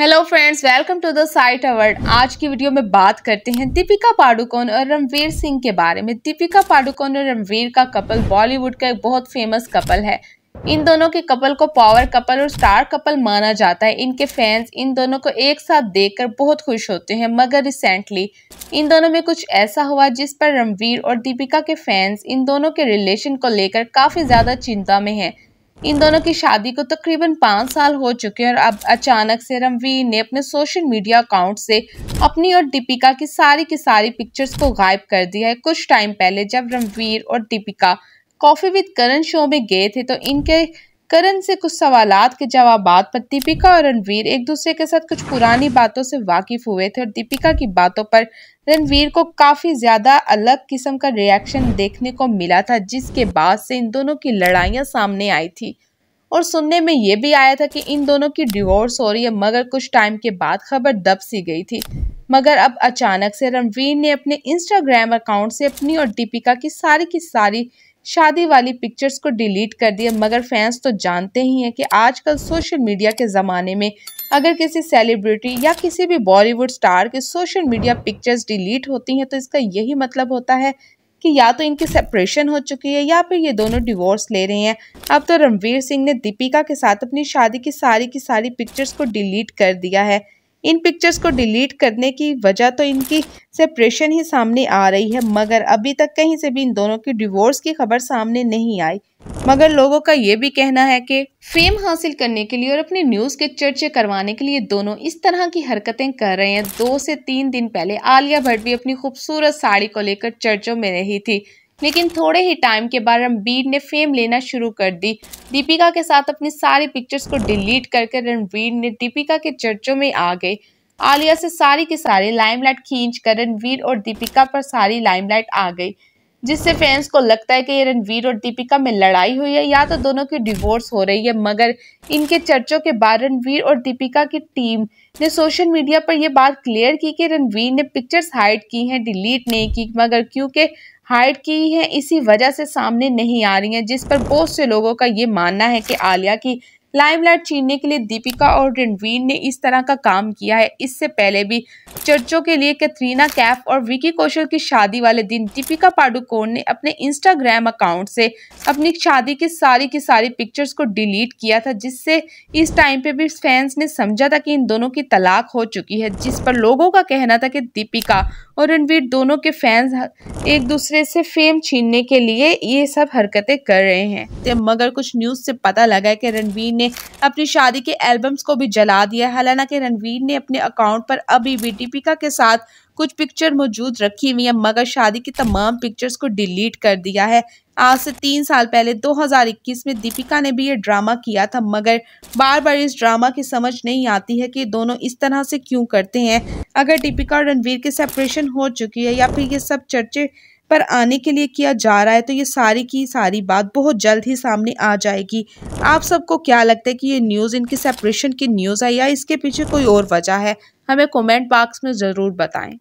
hello friends welcome to the site अवर्ड आज की वीडियो में बात करते हैं दीपिका पाडुकोण और रणवीर सिंह के बारे में दीपिका पाडुकोण और रणवीर का कपल बॉलीवुड का एक बहुत फेमस कपल है इन दोनों के कपल को पावर कपल और स्टार कपल माना जाता है इनके फैंस इन दोनों को एक साथ देखकर बहुत खुश होते हैं मगर रिसेंटली इन दोनों में कुछ ऐसा हुआ जिस पर रणवीर और दीपिका के फैंस इन दोनों के रिलेशन को लेकर काफ़ी ज़्यादा चिंता में हैं इन दोनों की शादी को तकरीबन पाँच साल हो चुके हैं और अब अचानक से रणवीर ने अपने सोशल मीडिया अकाउंट से अपनी और दीपिका की सारी की सारी पिक्चर्स को गायब कर दिया है कुछ टाइम पहले जब रणवीर और Deepika coffee with Karan show में गए थे तो इनके करण से कुछ सवाल के जवाब पर दीपिका और रणवीर एक दूसरे के साथ कुछ पुरानी बातों से वाकिफ हुए थे और दीपिका की बातों पर रणवीर को काफ़ी ज़्यादा अलग किस्म का रिएक्शन देखने को मिला था जिसके बाद से इन दोनों की लड़ाइयाँ सामने आई थी और सुनने में ये भी आया था कि इन दोनों की डिवोर्स हो रही है मगर कुछ टाइम के बाद खबर दब सी गई थी मगर अब अचानक से रणवीर ने अपने इंस्टाग्राम अकाउंट से अपनी और दीपिका की सारी की सारी शादी वाली पिक्चर्स को डिलीट कर दिया मगर फैंस तो जानते ही हैं कि आजकल सोशल मीडिया के ज़माने में अगर किसी सेलिब्रिटी या किसी भी बॉलीवुड स्टार के सोशल मीडिया पिक्चर्स डिलीट होती हैं तो इसका यही मतलब होता है कि या तो इनकी सेपरेशन हो चुकी है या फिर ये दोनों डिवोर्स ले रहे हैं अब तो रणवीर सिंह ने दीपिका के साथ अपनी शादी की सारी की सारी पिक्चर्स को डिलीट कर दिया है इन पिक्चर्स को डिलीट करने की वजह तो इनकी सेपरेशन ही सामने आ रही है मगर अभी तक कहीं से भी इन दोनों की डिवोर्स की खबर सामने नहीं आई मगर लोगों का ये भी कहना है कि फेम हासिल करने के लिए और अपने न्यूज के चर्चे करवाने के लिए दोनों इस तरह की हरकतें कर रहे हैं दो से तीन दिन पहले आलिया भट्ट भी अपनी खूबसूरत साड़ी को लेकर चर्चों में रही थी लेकिन थोड़े ही टाइम के बाद रणबीर ने फेम लेना शुरू कर दी दीपिका के साथ अपनी सारी पिक्चर्स को डिलीट करके रणबीर ने दीपिका के चर्चों में आ गए आलिया से सारी की सारी लाइमलाइट खींच कर रणवीर और दीपिका पर सारी लाइमलाइट आ गई जिससे फैंस को लगता है कि ये रणवीर और दीपिका में लड़ाई हुई है या तो दोनों की डिवोर्स हो रही है मगर इनके चर्चों के बाद रणवीर और दीपिका की टीम ने सोशल मीडिया पर यह बात क्लियर की कि रणवीर ने पिक्चर्स हाइड की हैं डिलीट नहीं की मगर क्योंकि हाइड की है इसी वजह से सामने नहीं आ रही हैं जिस पर बहुत से लोगों का ये मानना है कि आलिया की लाइमलाइट छीनने के लिए दीपिका और रणवीर ने इस तरह का काम किया है इससे पहले भी चर्चों के लिए कैथरीना कैफ और विकी कौशल की शादी वाले दिन दीपिका पाडुकोण ने अपने इंस्टाग्राम अकाउंट से अपनी शादी की सारी की सारी पिक्चर्स को डिलीट किया था जिससे इस टाइम पे भी फैंस ने समझा था कि इन दोनों की तलाक हो चुकी है जिस पर लोगों का कहना था कि दीपिका और रणवीर दोनों के फैंस एक दूसरे से फेम छीनने के लिए ये सब हरकतें कर रहे हैं तो मगर कुछ न्यूज़ से पता लगा है कि रणवीर ने ने अपनी शादी के एल्बम्स को भी जला दिया हालांकि रणवीर ने अपने अकाउंट पर अभी भी दीपिका के साथ कुछ पिक्चर मौजूद रखी हुई है मगर शादी की तमाम पिक्चर्स को डिलीट कर दिया है आज से तीन साल पहले 2021 में दीपिका ने भी ये ड्रामा किया था मगर बार बार इस ड्रामा की समझ नहीं आती है कि दोनों इस तरह से क्यों करते हैं अगर दीपिका और रणवीर के सेपरेशन हो चुकी है या फिर ये सब चर्चे पर आने के लिए किया जा रहा है तो ये सारी की सारी बात बहुत जल्द ही सामने आ जाएगी आप सबको क्या लगता है कि ये न्यूज़ इनकी सेपरेशन की न्यूज़ है या इसके पीछे कोई और वजह है हमें कमेंट बॉक्स में ज़रूर बताएं